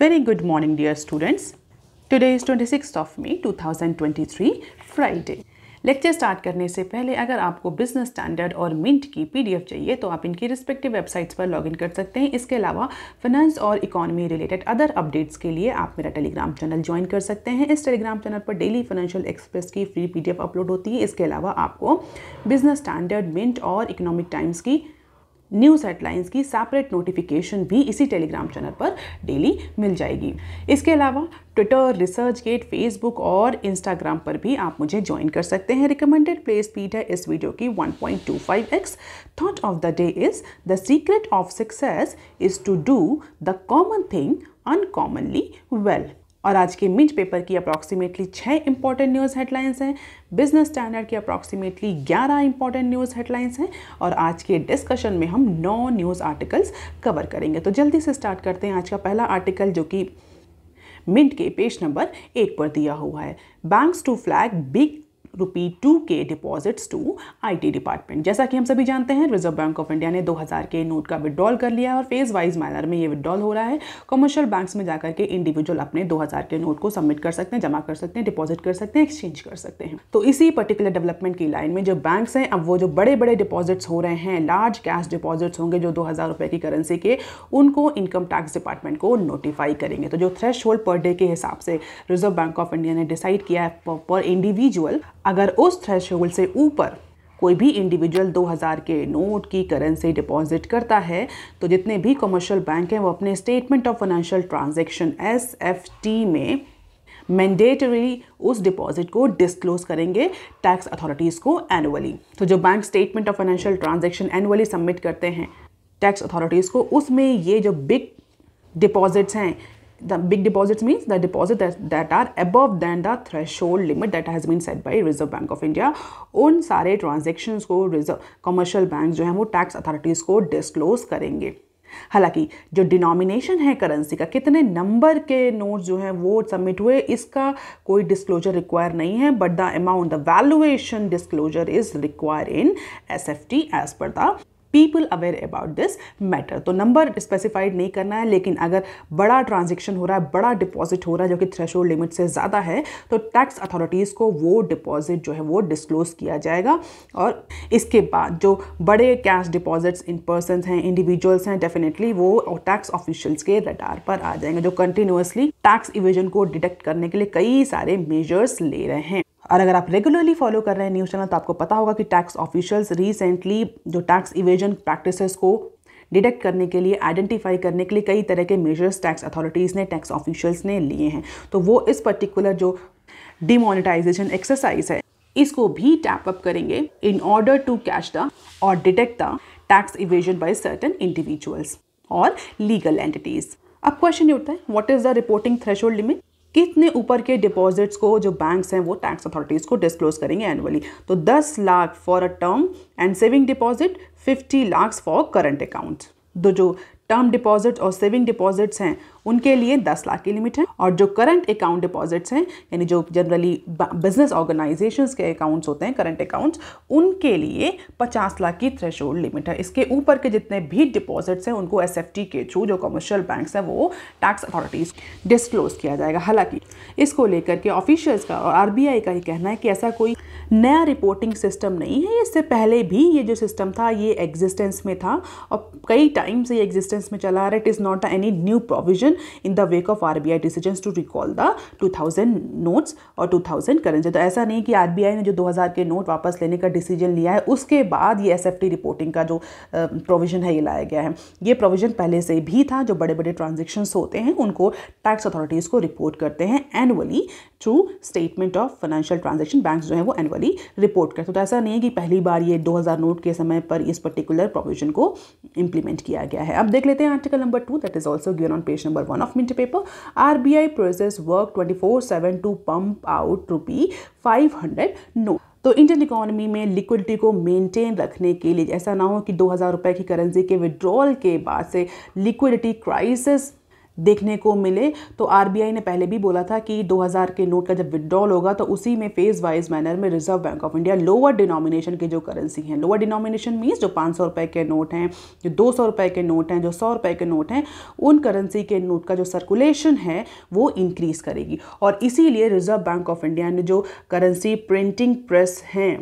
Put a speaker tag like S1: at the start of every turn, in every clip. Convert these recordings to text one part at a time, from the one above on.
S1: Very good morning dear students. Today is 26th of May 2023 Friday. Lecture start करने से पहले अगर आपको बिजनेस स्टैंडर्ड और मिंट की पीडीएफ चाहिए तो आप इनकी रिस्पेक्टिव वेबसाइट्स पर लॉगिन कर सकते हैं इसके अलावा फाइनेंस और इकोनॉमी रिलेटेड अदर अपडेट्स के लिए आप मेरा टेलीग्राम चैनल ज्वाइन कर सकते हैं इस टेलीग्राम चैनल पर डेली फाइनेंशियल एक्सप्रेस की फ्री पी अपलोड होती है इसके अलावा आपको बिजनेस स्टैंडर्ड मिंट और इकोनॉमिक टाइम्स की न्यूज़ हेडलाइंस की सेपरेट नोटिफिकेशन भी इसी टेलीग्राम चैनल पर डेली मिल जाएगी इसके अलावा ट्विटर रिसर्च गेट फेसबुक और इंस्टाग्राम पर भी आप मुझे ज्वाइन कर सकते हैं रिकमेंडेड प्ले स्पीड है इस वीडियो की 1.25x thought of the day is the secret of success is to do the common thing uncommonly well और आज के मिंच पेपर की अप्रॉक्सीमेटली छः इंपॉर्टेंट न्यूज़ हेडलाइंस हैं बिजनेस स्टैंडर्ड की अप्रॉक्सीमेटली ग्यारह इंपॉर्टेंट न्यूज़ हेडलाइंस हैं और आज के डिस्कशन में हम नौ न्यूज़ आर्टिकल्स कवर करेंगे तो जल्दी से स्टार्ट करते हैं आज का पहला आर्टिकल जो कि मिंट के पेज नंबर एक पर दिया हुआ है banks to flag big rupee two के डिपॉजिट्स टू आईटी डिपार्टमेंट जैसा कि हम सभी जानते हैं रिजर्व बैंक ऑफ इंडिया ने 2000 के नोट का विड्रॉल कर लिया है और फेज वाइज मैनर में ये विड्रॉल हो रहा है कमर्शियल बैंक्स में जाकर के इंडिविजुअल अपने 2000 के नोट को सबमिट कर सकते हैं जमा कर सकते हैं डिपॉजिट कर सकते हैं एक्सचेंज कर सकते हैं तो इसी पर्टिकुलर डेवलपमेंट की लाइन में जो बैंक्स हैं अब वो जो बड़े बड़े डिपॉजिट्स हो रहे हैं लार्ज कैश डिपॉजिट्स होंगे जो दो हज़ार की करेंसी के उनको इनकम टैक्स डिपार्टमेंट को नोटिफाई करेंगे तो जो थ्रेश पर डे के हिसाब से रिजर्व बैंक ऑफ इंडिया ने डिसाइड किया है पर इंडिविजुअल अगर उस थ्रेश से ऊपर कोई भी इंडिविजुअल 2000 के नोट की करेंसी डिपॉजिट करता है तो जितने भी कमर्शियल बैंक हैं वो अपने statement of financial transaction S F T में मैंडेटरी उस डिपॉजिट को डिस्क्लोज करेंगे टैक्स अथॉरिटीज़ को एनुअली तो जो bank statement of financial transaction annually submit करते हैं टैक्स अथॉरिटीज़ को उसमें ये जो बिग डिपॉजिट्स हैं the big deposits means the deposit that, that are above than the threshold limit that has been set by Reserve Bank of India उन सारे transactions को रिजर्व कमर्शियल बैंक जो है वो टैक्स अथॉरिटीज़ को disclose करेंगे हालांकि जो डिनोमिनेशन है करेंसी का कितने नंबर के नोट जो हैं वो सबमिट हुए इसका कोई डिस्क्लोजर रिक्वायर नहीं है but the amount the valuation disclosure is require in S F T as per the people aware about this matter तो नंबर स्पेसिफाइड नहीं करना है लेकिन अगर बड़ा ट्रांजेक्शन हो रहा है बड़ा डिपॉजिट हो रहा है जो कि थ्रेश लिमिट से ज़्यादा है तो टैक्स अथॉरिटीज़ को वो डिपॉजिट जो है वो डिस्क्लोज किया जाएगा और इसके बाद जो बड़े कैश डिपॉजिट्स इन पर्सन हैं इंडिविजुअल्स हैं डेफिनेटली वो टैक्स ऑफिशियल्स के रडार पर आ जाएंगे जो कंटिन्यूसली टैक्स इविजन को डिटेक्ट करने के लिए कई सारे मेजर्स ले रहे हैं और अगर आप रेगुलरली फॉलो कर रहे हैं न्यूज़ चैनल तो आपको पता होगा कि टैक्स ऑफिशियल्स रिसेंटली जो टैक्स इवेजन प्रैक्टिसेस को डिटेक्ट करने के लिए आइडेंटिफाई करने के लिए कई तरह के मेजर्स टैक्स अथॉरिटीज़ ने टैक्स ऑफिशियल्स ने लिए हैं तो वो इस पर्टिकुलर जो डिमोनिटाइजेशन एक्सरसाइज है इसको भी टैप अप करेंगे in order to catch the और detect the tax evasion by certain individuals और लीगल एंटिटीज़ अब क्वेश्चन ये उठता है what is the reporting threshold limit कितने ऊपर के डिपॉजिट्स को जो बैंक्स हैं वो टैक्स अथॉरिटीज़ को डिस्क्लोज करेंगे एनुअली तो दस lakh for a term and saving deposit fifty lakh for current account तो जो टर्म डिपॉजिट और सेविंग डिपॉजिट्स हैं उनके लिए दस लाख की लिमिट है और जो करंट अकाउंट डिपॉजिट्स हैं यानी जो जनरली बिजनेस ऑर्गेनाइजेशंस के अकाउंट्स होते हैं करंट अकाउंट्स उनके लिए पचास लाख की थ्रेश लिमिट है इसके ऊपर के जितने भी डिपॉजिट्स हैं उनको एस के थ्रू जो कमर्शियल बैंक्स हैं वो टैक्स अथॉरिटीज़ डिस्क्लोज किया जाएगा हालांकि इसको लेकर के ऑफिशियल्स का और आर का ये कहना है कि ऐसा कोई नया रिपोर्टिंग सिस्टम नहीं है इससे पहले भी ये जो सिस्टम था ये एग्जिस्टेंस में था और कई टाइम से ये एग्जिस्टेंस में चला रहा है it is not any new provision action in the wake of RBI decisions to recall the 2000 notes और 2000 करेंसी तो ऐसा नहीं कि आरबीआई ने जो 2000 के नोट वापस लेने का डिसीजन लिया है उसके बाद ये एसएफटी रिपोर्टिंग का जो प्रोविजन है ये लाया गया है ये प्रोविजन पहले से भी था जो बड़े बड़े ट्रांजेक्शन्स होते हैं उनको टैक्स अथॉरिटीज़ को रिपोर्ट करते हैं annually through statement of financial transaction bank जो है वो एनुअली रिपोर्ट करते हैं तो ऐसा नहीं है कि पहली बार ये 2000 नोट के समय पर इस पर्टिकुलर प्रोविजन को इम्प्लीमेंट किया गया है अब देख लेते हैं article number two that is also given on page number one of mint paper RBI process work 24/7 to pump out rupee 500 note तो इंडियन इकोनॉमी में लिक्विडिटी को मेंटेन रखने के लिए ऐसा ना हो कि दो हज़ार रुपये की करेंसी के विड्रॉल के बाद से लिक्विडिटी क्राइसिस देखने को मिले तो आरबीआई ने पहले भी बोला था कि 2000 के नोट का जब विड्रॉल होगा तो उसी में फेज वाइज मैनर में Reserve Bank of India lower denomination के जो करेंसी हैं लोअर डिनोमिनेशन मीन्स जो पाँच रुपए के नोट हैं जो दो सौ रुपए के नोट हैं जो सौ रुपए के नोट हैं उन करेंसी के नोट का जो सर्कुलेशन है वो इंक्रीज़ करेगी और इसीलिए रिजर्व बैंक ऑफ इंडिया ने जो करेंसी प्रिंटिंग प्रेस हैं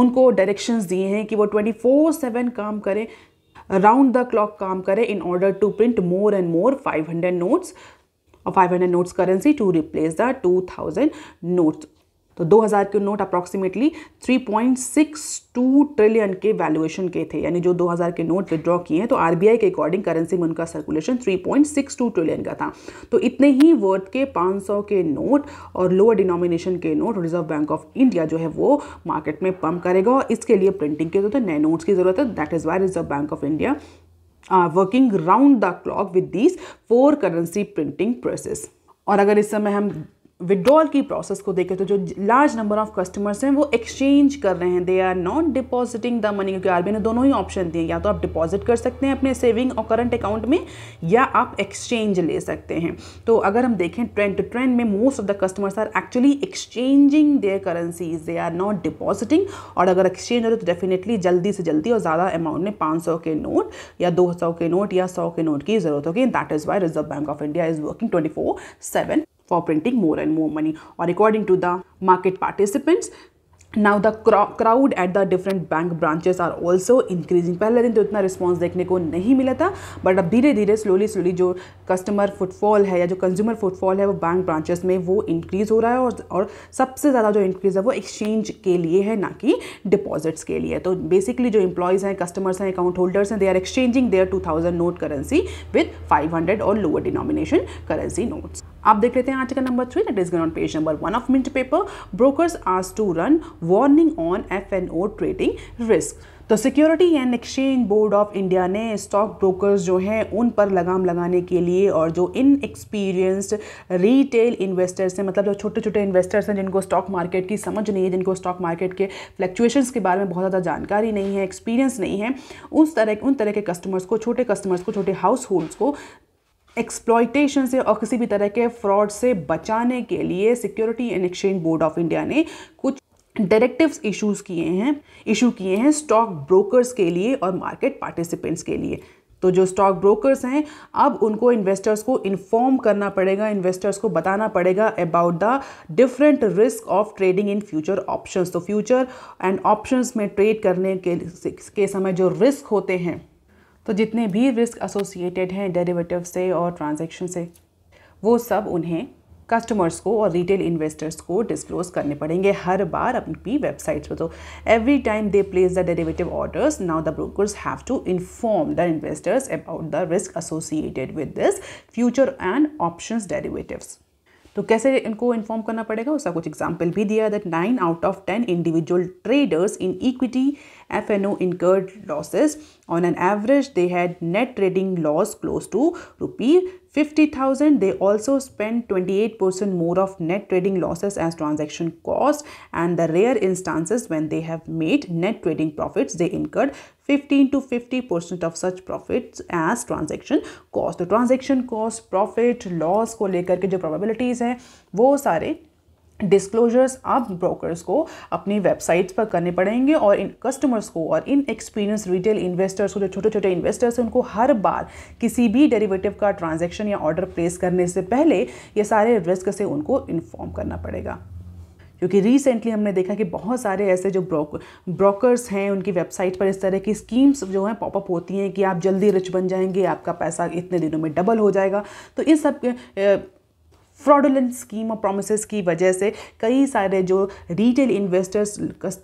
S1: उनको डायरेक्शंस दिए हैं कि वो ट्वेंटी फोर सेवन काम करें राउंड द क्लॉक काम करें in order to print more and more 500 notes और 500 notes currency to replace the 2000 notes तो 2000 के नोट अप्रॉक्सीमेटली 3.62 ट्रिलियन के वैल्यूएशन के थे यानी जो 2000 के नोट विद्रॉ किए हैं तो आरबीआई के अकॉर्डिंग करेंसी में उनका सर्कुलेशन 3.62 ट्रिलियन का था तो इतने ही वर्थ के 500 के नोट और लोअर डिनोमिनेशन के note Reserve Bank of India जो है वो मार्केट में पम्प करेगा और इसके लिए प्रिंटिंग के तो नए नोट्स की ज़रूरत है that is why Reserve Bank of India working round the clock with these four currency printing process और अगर इस समय हम विड्रॉल की प्रोसेस को देखें तो जो लार्ज नंबर ऑफ कस्टमर्स हैं वो एक्सचेंज कर रहे हैं they are not depositing the money क्योंकि आरबी ने दोनों ही ऑप्शन दिए या तो आप डिपॉजिट कर सकते हैं अपने सेविंग और करंट अकाउंट में या आप एक्सचेंज ले सकते हैं तो अगर हम देखें ट्रेंड टू ट्रेंड में most of the customers are actually exchanging their currencies they are not depositing और अगर एक्सचेंज हो तो डेफिनेटली जल्दी से जल्दी और ज़्यादा अमाउंट में पाँच के नोट या दो के नोट या सौ के नोट की जरूरत होगी that is why Reserve Bank of India is working twenty four seven for printing more and more money or according to the market participants now the crowd at the different bank branches are also increasing पहले दिन तो इतना response देखने को नहीं मिला था but अब धीरे धीरे स्लोली स्लोली जो कस्टमर फुटफॉल है या जो कंज्यूमर फुटफॉल है वो बैंक ब्रांचेस में वो इंक्रीज़ हो रहा है और और सबसे ज़्यादा जो इंक्रीज़ है वो एक्सचेंज के लिए है ना कि डिपॉजिट्स के लिए तो बेसिकली जो एम्प्लॉयज़ हैं कस्टमर्स हैं अकाउंट होल्डर्स हैं they are exchanging their two thousand note currency with five hundred और लोअर डिनोमिनेशन करेंसी नोट्स आप देख लेते हैं article number three that is on page number one of Mint paper brokers आज to run warning on F N O trading risk तो security and exchange board of India ने stock brokers जो हैं उन पर लगाम लगाने के लिए और जो इन एक्सपीरियंस्ड रिटेल इन्वेस्टर्स हैं मतलब जो छोटे छोटे इन्वेस्टर्स हैं जिनको स्टॉक मार्केट की समझ नहीं है जिनको स्टॉक मार्केट के फ्लैक्चुएशंस के बारे में बहुत ज़्यादा जानकारी नहीं है एक्सपीरियंस नहीं है उस तरह उन तरह के कस्टमर्स को छोटे कस्टमर्स को छोटे हाउस होल्ड्स को एक्सप्लॉयटेशन से और किसी भी तरह के फ्रॉड से बचाने के लिए security and exchange board of India ने कुछ डायरेक्टिव्स इशूज़ किए हैं इशू किए हैं स्टॉक ब्रोकर्स के लिए और मार्केट पार्टिसिपेंट्स के लिए तो जो स्टॉक ब्रोकर्स हैं अब उनको इन्वेस्टर्स को इन्फॉर्म करना पड़ेगा इन्वेस्टर्स को बताना पड़ेगा about the different risk of trading in future options तो फ्यूचर एंड ऑप्शंस में ट्रेड करने के, के समय जो रिस्क होते हैं तो जितने भी रिस्क एसोसिएटेड हैं डेरिवेटिव से और ट्रांजेक्शन से वो सब उन्हें कस्टमर्स को और रिटेल इन्वेस्टर्स को डिस्क्लोज करने पड़ेंगे हर बार अपनी वेबसाइट्स पर तो every time they place the derivative orders now the brokers have to inform the investors about the risk associated with this future and options derivatives तो कैसे इनको इन्फॉर्म करना पड़ेगा उसका कुछ एग्जाम्पल भी दिया that nine out of ten individual traders in equity FNO incurred losses. On an average, they had net trading loss close to rupee 50,000. They also spent 28% more of net trading losses as transaction cost and the rare instances when they have made net trading profits, they incurred 15 to 50% of such profits as transaction cost. The transaction cost, profit, loss को लेकर के जो probabilities हैं वो सारे disclosures आप brokers को अपनी वेबसाइट्स पर करने पड़ेंगे और इन कस्टमर्स को और इन एक्सपीरियंस रिटेल इन्वेस्टर्स को जो छोटे छोटे इन्वेस्टर्स हैं उनको हर बार किसी भी डेरिवेटिव का ट्रांजैक्शन या ऑर्डर प्लेस करने से पहले ये सारे रिस्क से उनको इन्फॉर्म करना पड़ेगा क्योंकि रिसेंटली हमने देखा कि बहुत सारे ऐसे जो ब्रोक ब्रोकर्स हैं उनकी वेबसाइट पर इस तरह की स्कीम्स जो हैं पॉपअप होती हैं कि आप जल्दी रिच बन जाएंगे आपका पैसा इतने दिनों में डबल हो जाएगा तो इन सब फ्रॉडुलेंट स्कीम और प्रोमिस की वजह से कई सारे जो रिटेल इन्वेस्टर्स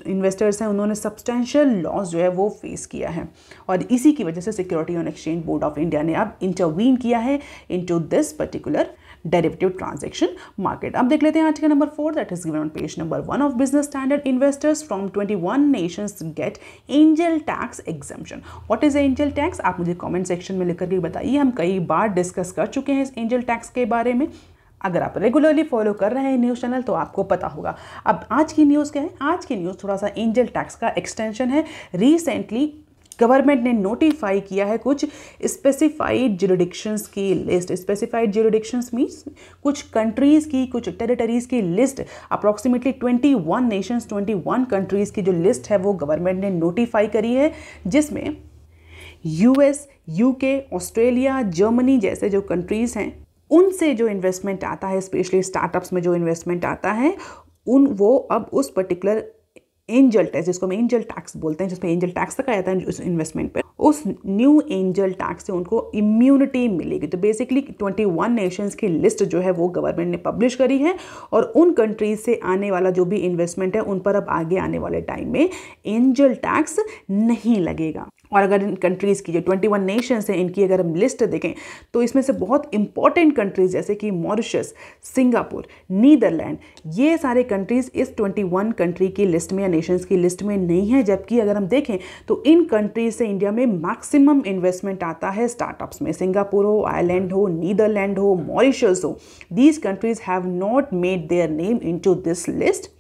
S1: इन्वेस्टर्स हैं उन्होंने सब्सटेंशियल लॉस जो है वो फेस किया है और इसी की वजह से security and exchange board of India ने अब इंटरवीन किया है into this particular derivative transaction market अब देख लेते हैं आज का number four that is given on page number one of Business Standard investors from twenty one nations get angel tax exemption what is angel tax आप मुझे comment section में लिख करके बताइए हम कई बार डिस्कस कर चुके हैं इस एंजल टैक्स के बारे में अगर आप रेगुलरली फॉलो कर रहे हैं न्यूज़ चैनल तो आपको पता होगा अब आज की न्यूज़ क्या है आज की न्यूज़ थोड़ा सा एंजल टैक्स का एक्सटेंशन है रिसेंटली गवर्नमेंट ने नोटिफाई किया है कुछ स्पेसिफाइड जुरिडिक्शंस की लिस्ट स्पेसिफाइड जुरिडिक्शंस मीन्स कुछ कंट्रीज़ की कुछ टेरिटरीज़ की लिस्ट अप्रॉक्सीमेटली 21 नेशंस 21 कंट्रीज़ की जो लिस्ट है वो गवर्नमेंट ने नोटिफाई करी है जिसमें यूएस यूके ऑस्ट्रेलिया जर्मनी जैसे जो कंट्रीज़ हैं उनसे जो इन्वेस्टमेंट आता है स्पेशली स्टार्टअप्स में जो इन्वेस्टमेंट आता है उन वो अब उस पर्टिकुलर एंजल टैक्स जिसको हम एंजल टैक्स बोलते हैं जिसमें एंजल टैक्स लगाया जाता है उस इन्वेस्टमेंट पे उस न्यू एंजल टैक्स से उनको इम्यूनिटी मिलेगी तो बेसिकली 21 नेशंस की लिस्ट जो है वो गवर्नमेंट ने पब्लिश करी है और उन कंट्रीज से आने वाला जो भी इन्वेस्टमेंट है उन पर अब आगे आने वाले टाइम में एंजल टैक्स नहीं लगेगा और अगर इन कंट्रीज़ की जो ट्वेंटी वन नेशंस हैं इनकी अगर हम लिस्ट देखें तो इसमें से बहुत इंपॉर्टेंट कंट्रीज़ जैसे कि मॉरिशस सिंगापुर नीदरलैंड ये सारे कंट्रीज़ इस ट्वेंटी वन कंट्री की लिस्ट में या नेशंस की लिस्ट में नहीं है जबकि अगर हम देखें तो इन कंट्रीज़ से इंडिया में मैक्सिमम इन्वेस्टमेंट आता है स्टार्टअप्स में सिंगापुर हो आयरलैंड हो नीदरलैंड हो मॉरिशस हो these countries have not made their name in this list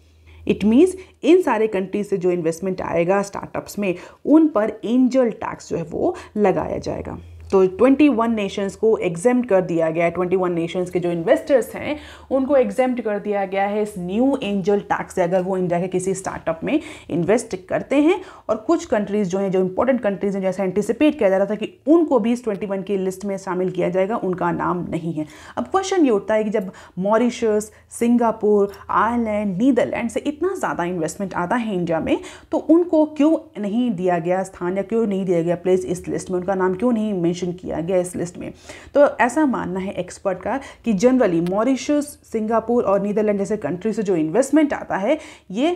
S1: it means इन सारे कंट्रीज से जो इन्वेस्टमेंट आएगा स्टार्टअप्स में उन पर एंजल टैक्स जो है वो लगाया जाएगा तो 21 नेशंस को एग्जाम कर दिया गया है 21 नेशंस के जो इन्वेस्टर्स हैं उनको एग्जाम कर दिया गया है इस न्यू एंजल टैक्स से अगर वो इंडिया के किसी स्टार्टअप में इन्वेस्ट करते हैं और कुछ कंट्रीज़ जो हैं जो इंपॉर्टेंट कंट्रीज़ हैं जैसे एंटिसिपेट किया जा रहा था कि उनको भी इस ट्वेंटी की लिस्ट में शामिल किया जाएगा उनका नाम नहीं है अब क्वेश्चन ये उठता है कि जब मॉरिशस सिंगापुर आयरलैंड नीदरलैंड से इतना ज़्यादा इन्वेस्टमेंट आता है इंडिया में तो उनको क्यों नहीं दिया गया स्थान या क्यों नहीं दिया गया प्लेस इस लिस्ट में उनका नाम क्यों नहीं मैंशन मेंशन किया गया इस लिस्ट में तो ऐसा मानना है एक्सपर्ट का कि जनरली मॉरिशस सिंगापुर और नीदरलैंड जैसे कंट्री से जो इन्वेस्टमेंट आता है ये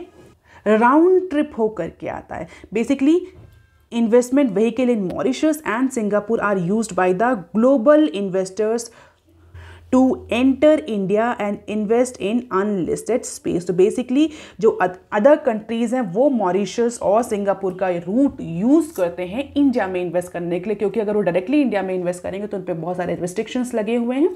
S1: राउंड ट्रिप होकर के आता है basically investment vehicle in Mauritius and Singapore are use by the global investors to enter India and invest in unlisted space तो बेसिकली जो अदर कंट्रीज़ हैं वो मॉरिशस और सिंगापुर का रूट यूज़ करते हैं इंडिया में इन्वेस्ट करने के लिए क्योंकि अगर वो डायरेक्टली इंडिया में इन्वेस्ट करेंगे तो उन पर बहुत सारे रिस्ट्रिक्शंस लगे हुए हैं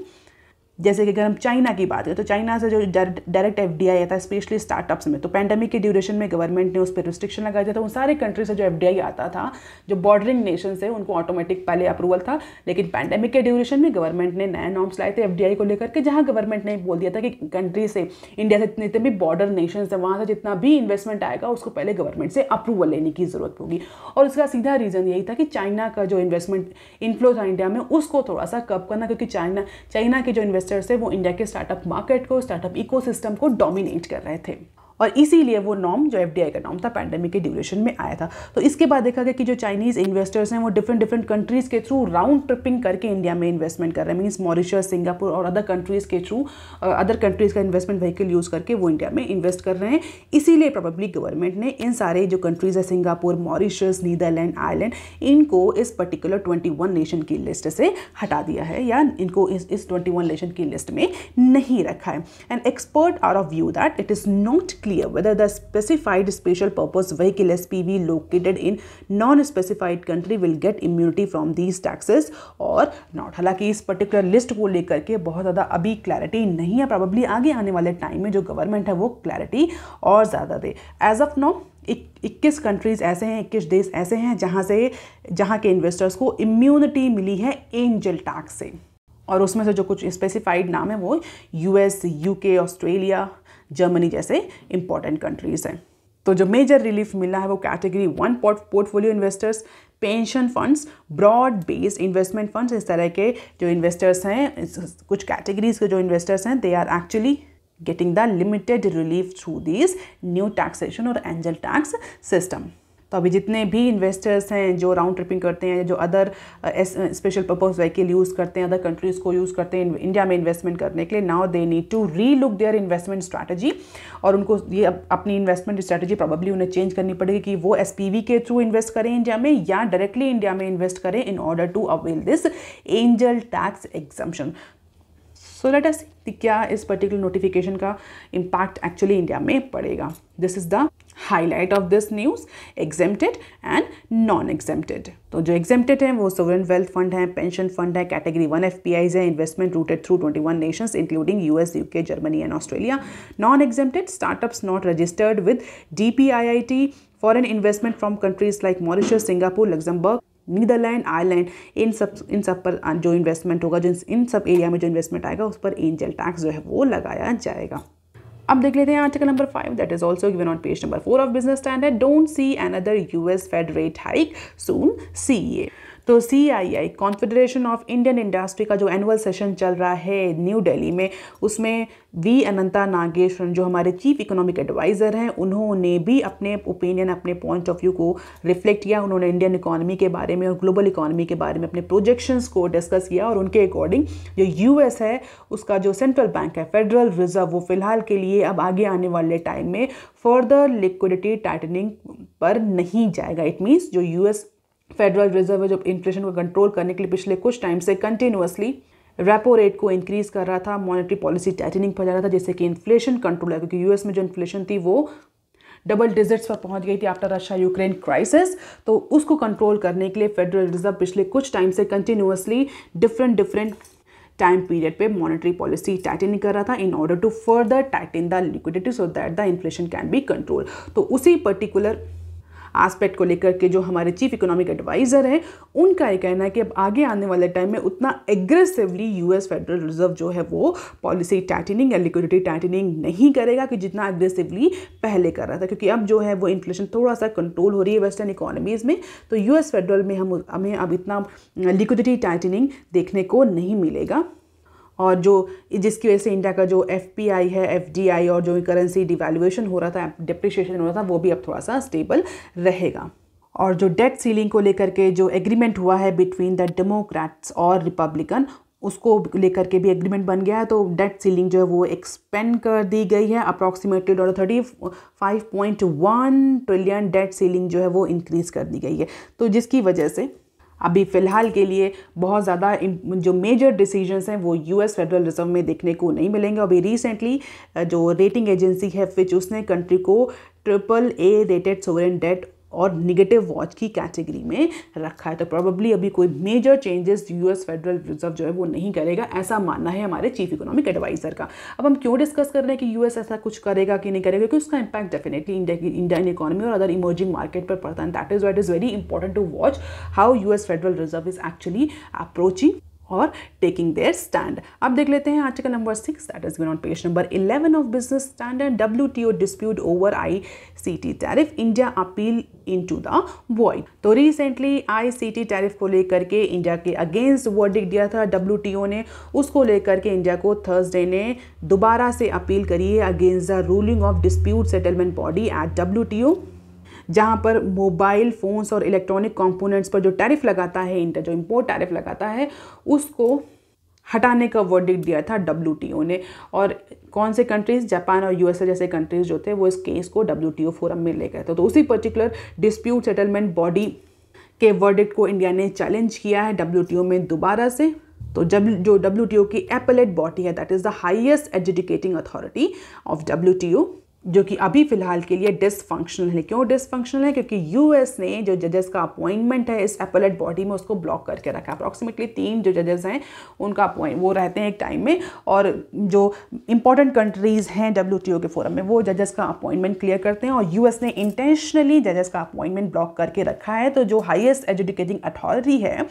S1: जैसे कि अगर हम चाइना की बात करें तो चाइना से जो डायरेक्ट एफ डी आई आता है स्पेशली स्टार्टअप्स में तो पैंडमिक के ड्यूरेशन में गवर्नमेंट ने उस पर रिस्ट्रिक्शन लगाया था तो उन सारे कंट्री से जो एफ डी आई आता था जो बॉर्डरिंग नेशन से उनको ऑटोमेटिक पहले अप्रूवल था लेकिन पैंडमिक के ड्यूरेशन में गवर्नमेंट ने नए नॉर्म्स लाए थे एफ डी आई को लेकर के जहाँ गवर्नमेंट ने बोल दिया था कि कंट्री से इंडिया से जितने भी बॉर्डर नेशन है वहाँ से जितना भी इन्वेस्टमेंट आएगा उसको पहले गवर्नमेंट से अप्रूवल लेने की ज़रूरत होगी और उसका सीधा रीज़न यही था कि चाइना का जो इन्वेस्टमेंट इन्फ्लो था इंडिया में उसको थोड़ा सा कब करना क्योंकि चाइना चाइना के जो इन्वेस्टर इन्वेस्टर्स थे वो इंडिया के स्टार्टअप मार्केट को स्टार्टअप इकोसिस्टम को डोमिनेट कर रहे थे और इसीलिए वो नॉम जो एफ का नॉम था पैंडेमिक के ड्यूरेशन में आया था तो इसके बाद देखा गया कि जो चाइनीज़ इन्वेस्टर्स हैं वो डिफरेंट डिफरेंट कंट्रीज़ के थ्रू राउंड ट्रिपिंग करके इंडिया में इन्वेस्टमेंट कर रहे हैं मीन्स मॉरिशस सिंगापुर और अदर कंट्रीज़ के थ्रू अदर कंट्रीज़ का इन्वेस्टमेंट व्हीकल यूज़ करके वो इंडिया में इन्वेस्ट कर रहे हैं इसीलिए प्रॉब्ली गवर्नमेंट ने इन सारे जो कंट्रीज़ है सिंगापुर मॉरिशस नीदरलैंड आयरलैंड इनको इस पर्टिकुलर ट्वेंटी नेशन की लिस्ट से हटा दिया है या इनको इस इस ट्वेंटी नेशन की लिस्ट में नहीं रखा है and expert are of view that it is not clear behavior whether the specified special purpose vehicle SPV located in non-specified country will get immunity from these taxes or not हालांकि इस particular list को लेकर के बहुत ज़्यादा अभी clarity नहीं है प्रॉब्ली आगे आने वाले टाइम में जो गवर्नमेंट है वो क्लैरिटी और ज़्यादा दे एज ऑफ नाउ इक्कीस कंट्रीज़ ऐसे हैं इक्कीस देश ऐसे हैं जहाँ से जहाँ के इन्वेस्टर्स को इम्यूनिटी मिली है एंजल टैक्स से और उसमें से जो कुछ स्पेसिफाइड नाम है वो यूएस यूके ऑस्ट्रेलिया जर्मनी जैसे इंपॉर्टेंट कंट्रीज़ हैं तो जो मेजर रिलीफ मिला है वो category one portfolio investors pension funds broad based investment funds इस तरह के जो इन्वेस्टर्स हैं कुछ कैटेगरीज के जो इन्वेस्टर्स हैं they are actually getting the limited relief through this new taxation और एंजल टैक्स सिस्टम तो अभी जितने भी इन्वेस्टर्स हैं जो राउंड ट्रिपिंग करते हैं जो other special purpose vehicle use करते हैं अदर कंट्रीज़ को यूज़ करते हैं इंडिया में इन्वेस्टमेंट करने के लिए now they need to relook their investment strategy और उनको ये अपनी इन्वेस्टमेंट स्ट्रैटेजी प्रॉबली उन्हें चेंज करनी पड़ेगी कि वो एस के थ्रू इन्वेस्ट करें इंडिया में या डायरेक्टली इंडिया में इन्वेस्ट करें in order to avail this angel tax exemption so let us क्या इस पर्टिकुलर नोटिफिकेशन का इम्पैक्ट एक्चुअली इंडिया में पड़ेगा this is the highlight of this news exempted and non exempted तो जो एग्जेम्प्टेड हैं वो सोवरन वेल्थ फंड हैं पेंशन फंड है category one F P Is हैं investment routed through twenty one nations including U U UK Germany and Australia non exempted startups not registered with D P I I T foreign investment from countries like Mauritius Singapore Luxembourg Netherland Ireland इन सब इन सब पर जो investment होगा जिन इन सब area में जो इन्वेस्टमेंट आएगा उस पर एंजल टैक्स जो है वो लगाया जाएगा अब देख लेते हैं article number five that is also given on page number four of Business Standard don't see another US Fed rate hike soon C A तो C I I confederation of Indian industry का जो annual session चल रहा है new Delhi में उसमें we अनंता नागेश्वर जो हमारे चीफ इकोनॉमिक एडवाइज़र हैं उन्होंने भी अपने ओपिनियन अपने पॉइंट ऑफ व्यू को रिफ्लेक्ट किया उन्होंने इंडियन इकोनॉमी के बारे में और ग्लोबल इकोनॉमी के बारे में अपने प्रोजेक्शंस को डिस्कस किया और उनके अकॉर्डिंग जो यूएस है उसका जो सेंट्रल बैंक है फेडरल रिजर्व वो फिलहाल के लिए अब आगे आने वाले टाइम में फर्दर लिक्विडिटी टाइटनिंग पर नहीं जाएगा इट मीन्स जो यूएस फेडरल रिजर्व जब इन्फ्लेशन को कंट्रोल करने के लिए पिछले कुछ टाइम से कंटिन्यूसली रेपो रेट को इंक्रीज कर रहा था मॉनेटरी पॉलिसी टाइटनिंग पर जा रहा था जैसे कि इन्फ्लेशन कंट्रोल है क्योंकि यूएस में जो इन्फ्लेशन थी वो डबल डिजिट्स पर पहुंच गई थी आफ्टर रशिया यूक्रेन क्राइसिस तो उसको कंट्रोल करने के लिए फेडरल रिजर्व पिछले कुछ टाइम से continuously different different time period पे मॉनेटरी पॉलिसी टाइटनिंग कर रहा था in order to further tighten the liquidity so that the inflation can be control तो उसी पर्टिकुलर आस्पेक्ट को लेकर के जो हमारे चीफ इकोनॉमिक एडवाइज़र हैं उनका ये कहना है कि अब आगे आने वाले टाइम में उतना एग्रेसिवली यूएस फेडरल रिजर्व जो है वो पॉलिसी टाइटनिंग या लिक्विडिटी टाइटनिंग नहीं करेगा कि जितना एग्रेसिवली पहले कर रहा था क्योंकि अब जो है वो इन्फ्लेशन थोड़ा सा कंट्रोल हो रही है वेस्टर्न इकोनॉमीज़ में तो यूएस फेडरल में हम हमें अब इतना लिक्विडिटी टाइटनिंग देखने को नहीं मिलेगा और जो जिसकी वजह से इंडिया का जो एफ है एफ और जो करेंसी डिवैल्यूएशन हो रहा था डिप्रिशिएशन हो रहा था वो भी अब थोड़ा सा स्टेबल रहेगा और जो डेट सीलिंग को लेकर के जो एग्रीमेंट हुआ है बिटवीन द डेमोक्रेट्स और रिपब्लिकन उसको लेकर के भी एग्रीमेंट बन गया है तो डेट सीलिंग जो है वो एक्सपेंड कर दी गई है approximately dollar thirty five point one trillion debt ceiling जो है वो इंक्रीज़ कर दी गई है तो जिसकी वजह से अभी फ़िलहाल के लिए बहुत ज़्यादा जो मेजर डिसीजंस हैं वो यूएस फेडरल रिजर्व में देखने को नहीं मिलेंगे अभी रिसेंटली जो रेटिंग एजेंसी है फिच उसने कंट्री को triple A rated sovereign debt और निगेटिव वॉच की कैटेगरी में रखा है तो प्रॉबली अभी कोई major changes US federal reserve जो है वो नहीं करेगा ऐसा मानना है हमारे चीफ इकोनॉमिक एडवाइजर का अब हम क्यों डिस्कस कर रहे हैं कि यूएस ऐसा कुछ करेगा कि नहीं करेगा क्योंकि उसका इंपैक्ट डेफिनेटली इंडिया की इंडियन इकोनॉमी और अदर इमर्जिंग मार्केट पर पड़ता है that is why is very important to watch how US federal reserve is actually approaching और टेकिंग देयर स्टैंड अब देख लेते हैं article number six that is on page number eleven of Business Standard W T O dispute over I C T tariff India appeal in to the world तो recently आई C T tariff को लेकर के India के against verdict दिया था W T ओ ने उसको लेकर के इंडिया को थर्सडे ने दोबारा से अपील करी है against the ruling of dispute settlement body at W T O जहाँ पर मोबाइल फ़ोन्स और इलेक्ट्रॉनिक कंपोनेंट्स पर जो टैरिफ लगाता है इंटर जो इम्पोर्ट टैरिफ लगाता है उसको हटाने का वर्डिक दिया था डब्ल्यू ने और कौन से कंट्रीज़ जापान और यू जैसे कंट्रीज़ जो थे वो इस केस को डब्ल्यू फोरम में ले गए थे तो उसी पर्टिकुलर डिस्प्यूट सेटलमेंट बॉडी के वर्डिक्ट को इंडिया ने चैलेंज किया है डब्ल्यू में दोबारा से तो जब जो डब्ल्यू की एपलेट बॉडी है that is the highest adjudicating authority of W जो कि अभी फ़िलहाल के लिए डिसफंक्शनल है क्यों डिसफंक्शनल है क्योंकि यूएस ने जो जजेस का अपॉइंटमेंट है इस एपलेट बॉडी में उसको ब्लॉक करके रखा है अप्रॉक्सीमेटली तीन जो जजेस हैं उनका अपॉइंट वो रहते हैं एक टाइम में और जो इंपॉर्टेंट कंट्रीज़ हैं डब्ल्यू के फोरम में वो जजेस का अपॉइंटमेंट क्लियर करते हैं और यूएस ने इंटेंशनली जजेस का अपॉइंटमेंट ब्लॉक करके रखा है तो जो हाइस्ट एजुकेटिंग अथॉरिटी है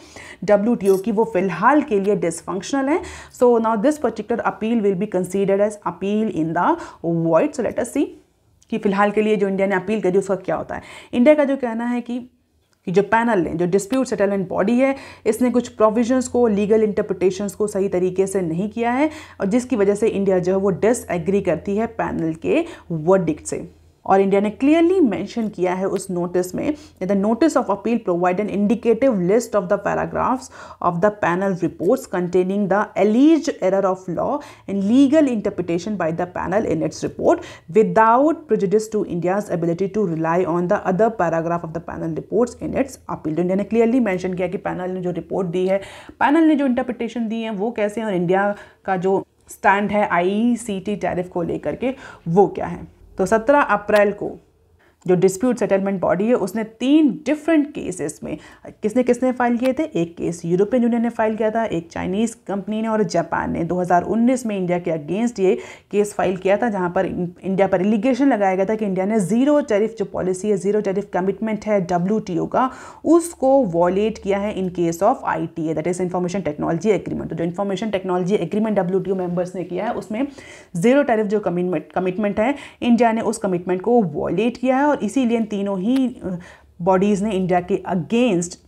S1: डब्ल्यू की वो फ़िलहाल के लिए डिसफंक्शनल है so now this particular appeal will be considered as appeal in the world so let us see कि फ़िलहाल के लिए जो इंडिया ने अपील करी उसका क्या होता है इंडिया का जो कहना है कि कि जो पैनल ने जो डिस्प्यूट सेटलमेंट बॉडी है इसने कुछ प्रोविजंस को लीगल इंटरप्रिटेशन को सही तरीके से नहीं किया है और जिसकी वजह से इंडिया जो है वो डिसएग्री करती है पैनल के वर्डिक्ट से और इंडिया ने क्लियरली मेंशन किया है उस नोटिस में the notice of appeal provide an indicative list of the paragraphs of the panel reports containing the alleged error of law and legal interpretation by the panel in its report without prejudice to India's ability to rely on the other paragraph of the panel reports in its appeal India ने clearly mention किया कि panel ने जो report दी है panel ने जो interpretation दी है वो कैसे और इंडिया का जो स्टैंड है आई सी टी टैरिफ को लेकर के वो क्या है तो 17 अप्रैल को जो डिस्प्यूट सेटलमेंट बॉडी है उसने तीन डिफरेंट केसेस में किसने किसने फाइल किए थे एक केस यूरोपियन यूनियन ने फाइल किया था एक चाइनीज़ कंपनी ने और जापान ने 2019 में इंडिया के अगेंस्ट ये केस फाइल किया था जहाँ पर इंडिया पर एलिगेशन लगाया गया था कि इंडिया ने ज़ीरो टेरिफ जो पॉलिसी है ज़ीरो टेरिफ कमिटमेंट है डब्ल्यू का उसको वॉलेट किया है in case of I T A that is information technology agreement तो जो information technology agreement W members ने किया है उसमें ज़ीरो टेरिफ जो कमिटमेंट कमिटमेंट है इंडिया ने उस कमिटमेंट को वॉलेट किया है और इसीलिए इन तीनों ही बॉडीज़ ने इंडिया के अगेंस्ट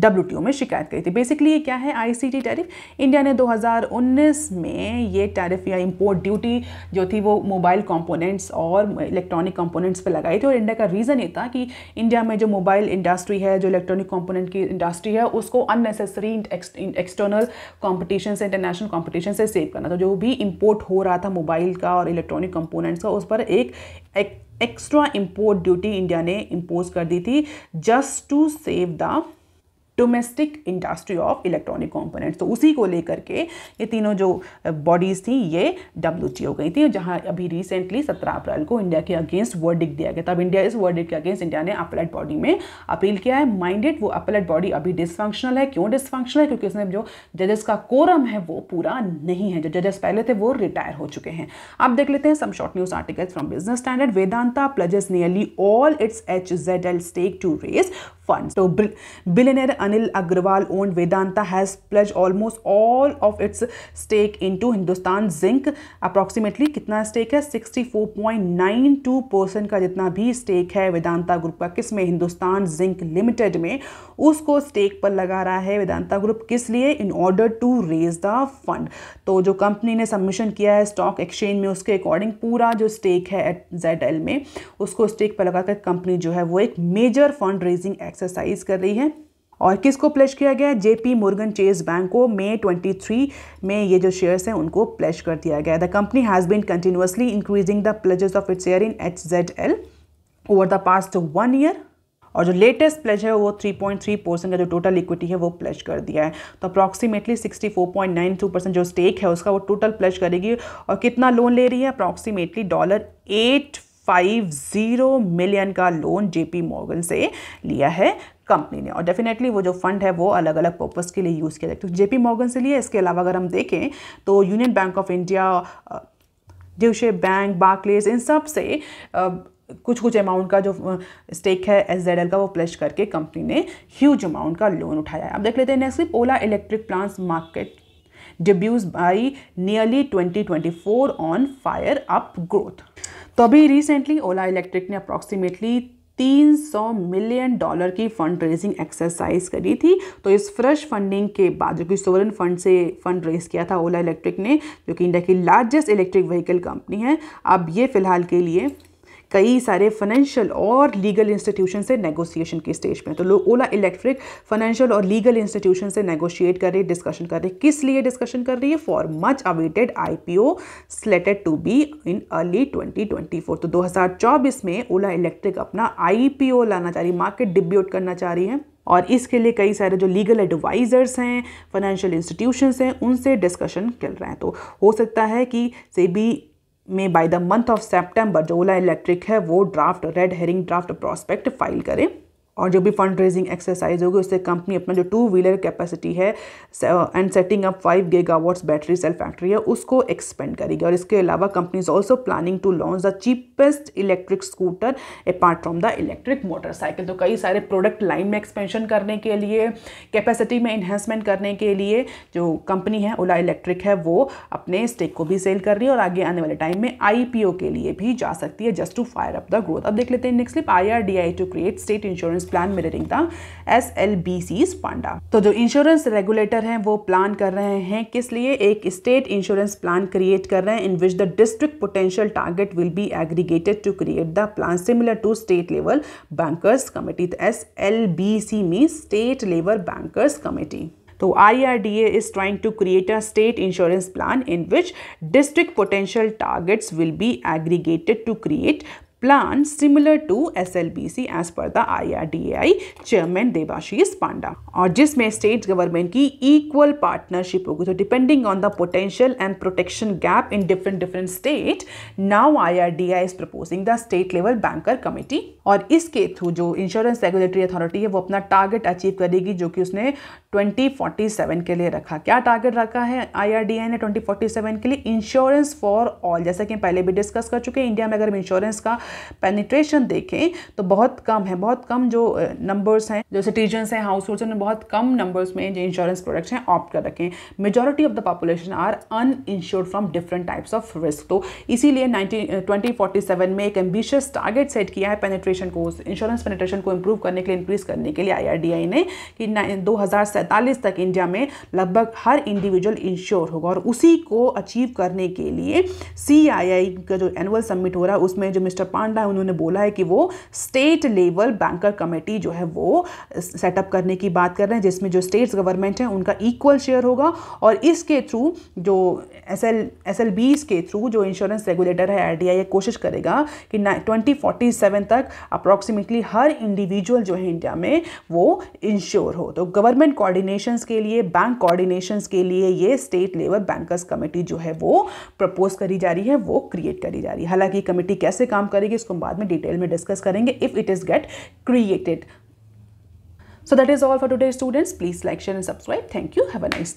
S1: डब्ल्यू में शिकायत करी थी बेसिकली ये क्या है आईसीटी टैरिफ इंडिया ने 2019 में ये टैरिफ या इंपोर्ट ड्यूटी जो थी वो मोबाइल कंपोनेंट्स और इलेक्ट्रॉनिक कंपोनेंट्स पे लगाई थी और इंडिया का रीज़न ये था कि इंडिया में जो मोबाइल इंडस्ट्री है जो इलेक्ट्रॉनिक कंपोनेंट की इंडस्ट्री है उसको अननेसेसरी एक्सटर्नल कॉम्पिटिशन से इंटरनेशनल कॉम्पिटिशन से सेव करना था जो भी इम्पोर्ट हो रहा था मोबाइल का और इलेक्ट्रॉनिक कम्पोनेंट्स का उस पर एक, एक एक्स्ट्रा इम्पोर्ट ड्यूटी इंडिया ने इम्पोज कर दी थी just to save the domestic industry of electronic components तो उसी को लेकर के ये तीनों जो बॉडीज़ थी ये डब्ल्यू हो गई थी जहाँ अभी रिसेंटली सत्रह अप्रैल को इंडिया के अगेंस्ट वर्डिक दिया गया तब इंडिया इस वर्डिक के अगेंस्ट इंडिया ने अपलेट बॉडी में अपील किया है माइंडेड वो अपलेट बॉडी अभी डिसफंक्शनल है क्यों डिसफंक्शनल है क्योंकि उसमें जो जजेस का कोरम है वो पूरा नहीं है जो जजेस पहले थे वो रिटायर हो चुके हैं आप देख लेते हैं some short news articles from Business Standard Vedanta pledges nearly all its H Z L stake to raise fund तो billionaire Anil Agrawal owned Vedanta has pledged almost all of its stake into Hindustan Zinc approximately कितना stake है 64.92 percent का जितना भी stake है Vedanta group का किस में हिंदुस्तान जिंक लिमिटेड में उसको स्टेक पर लगा रहा है वेदांता ग्रुप किस लिए in order to raise the fund तो जो कंपनी ने सबमिशन किया है स्टॉक एक्सचेंज में उसके अकॉर्डिंग पूरा जो स्टेक है एट जेड एल में उसको स्टेक पर लगाकर कंपनी जो है वो एक मेजर फंड रेजिंग एक्सरसाइज कर रही है और किसको प्लेश किया गया J P Morgan Chase bank को मई 23 में ये जो शेयर्स हैं उनको प्लेश कर दिया गया the company has been continuously increasing the pledges of its share in H Z L over the past one year और जो लेटेस्ट प्लेज है वो 3.3 परसेंट का जो टोटल इक्विटी है वो प्लेश कर दिया है तो अप्रॉक्सीमेटली 64.92 परसेंट जो स्टेक है उसका वो टोटल प्लेश करेगी और कितना लोन ले रही है approximately dollar eight five zero million का लोन जेपी मॉर्गन से लिया है कंपनी ने और डेफिनेटली वो जो फंड है वो अलग अलग पर्पज़ के लिए यूज़ किया जाता है तो जेपी मॉर्गन से लिया इसके अलावा अगर हम देखें तो Union Bank of India Deutsche Bank Barclays इन सब से कुछ कुछ अमाउंट का जो स्टेक है एस जेड एल का वो प्लस करके कंपनी ने ह्यूज अमाउंट का लोन उठाया है अब देख लेते हैं next Ola Electric plants market debuts by nearly 2024 on fire up growth तो अभी रिसेंटली ओला इलेक्ट्रिक ने अप्रॉक्सीमेटली 300 मिलियन डॉलर की फंड रेजिंग एक्सरसाइज करी थी तो इस फ्रेश फंडिंग के बाद जो कि सोवरन फंड से फंड रेज किया था ओला इलेक्ट्रिक ने जो कि इंडिया की लार्जेस्ट इलेक्ट्रिक व्हीकल कंपनी है अब ये फ़िलहाल के लिए कई सारे फाइनेंशियल और लीगल इंस्टीट्यूशन से नेगोशिएशन की स्टेज पे तो लोग ओला इलेक्ट्रिक फाइनेंशियल और लीगल इंस्टीट्यूशन से नेगोशिएट कर रहे डिस्कशन कर रहे किस लिए डिस्कशन कर रही है for much awaited IPO slated to be in early 2024 तो 2024 में ओला इलेक्ट्रिक अपना आईपीओ लाना चाह रही मार्केट डिब्यूट करना चाह रही है और इसके लिए कई सारे जो लीगल एडवाइज़र्स हैं फाइनेंशियल इंस्टीट्यूशंस हैं उनसे डिस्कशन चल रहे हैं तो हो सकता है कि सेबी में by the month of September जो ओला इलेक्ट्रिक है वो draft red herring draft prospect file करें और जो भी फंड रेजिंग एक्सरसाइज होगी उससे कंपनी अपना जो टू व्हीलर कैपेसिटी है and setting up five gigawatts battery cell factory है उसको एक्सपेंड करेगी और इसके अलावा company is also planning to launch the cheapest electric scooter apart from the electric motorcycle तो कई सारे प्रोडक्ट लाइन में एक्सपेंशन करने के लिए कैपेसिटी में इन्हेंसमेंट करने के लिए जो कंपनी है ओला इलेक्ट्रिक है वो अपने स्टेक को भी सेल कर रही है और आगे आने वाले टाइम में आई के लिए भी जा सकती है just to fire up the growth अब देख लेते हैं next slip I to create state insurance plan mirroring था S L B C Panda तो जो इंश्योरेंस रेगुलेटर हैं वो प्लान कर रहे हैं किस लिए एक स्टेट इंश्योरेंस प्लान क्रिएट कर रहे हैं in which the district potential target will be aggregated to create the plan similar to state level bankers committee S L B C mean state level bankers committee तो I R D A is trying to create a state insurance plan in which district potential targets will be aggregated to create plants similar to SLBC as per the IRDAI chairman Debashish Panda और जिसमें state government की equal partnership होगी तो depending on the potential and protection gap in different different state now I R D I is proposing the state level banker committee और इसके through जो insurance regulatory authority है वो अपना target achieve करेगी जो कि उसने 2047 के लिए रखा क्या टारगेट रखा है आईआरडीआई ने 2047 के लिए इंश्योरेंस फॉर ऑल जैसा कि हम पहले भी डिस्कस कर चुके हैं इंडिया में अगर हम इंश्योरेंस का पेनिट्रेशन देखें तो बहुत कम है बहुत कम जो नंबर्स हैं जो सिटीजन्स हैं हाउस होल्ड्स उन्होंने बहुत कम नंबर्स में जो इंश्योरेंस प्रोडक्ट्स हैं ऑप्ट कर रखें majority of the population are uninsured from different types of risk तो इसीलिए ट्वेंटी में एक एम्बिशियस टारगेट सेट किया है पेनिट्रेशन को इंश्योरेंस पेनिट्रेशन को इंप्रूव करने के लिए इंक्रीज करने के लिए आई ने कि दो हज़ार सैंतालीस तक इंडिया में लगभग हर इंडिविजुअल इंश्योर होगा और उसी को अचीव करने के लिए सी का जो एनुअल समिट हो रहा है उसमें जो मिस्टर पांडा है उन्होंने बोला है कि वो स्टेट लेवल बैंकर कमेटी जो है वो सेटअप करने की बात कर रहे हैं जिसमें जो स्टेट्स गवर्नमेंट है उनका इक्वल शेयर होगा और इसके थ्रू जो एस एल एस एल बीज के थ्रू जो इंश्योरेंस रेगुलेटर है आर टी आई कोशिश करेगा कि ट्वेंटी फोर्टी सेवन तक अप्रॉक्सीमेटली हर इंडिविजुअल जो है इंडिया में वो इंश्योर हो तो गवर्नमेंट कोऑर्डिनेशंस के लिए बैंक कोऑर्डिनेशंस के लिए ये स्टेट लेवल बैंकर्स कमेटी जो है वो प्रपोज करी जा रही है वो क्रिएट करी जा रही है हालांकि कमेटी कैसे काम करेगी इसको बाद में डिटेल में डिस्कस करेंगे if it is get created so that is all for today students please like share and subscribe thank you have a nice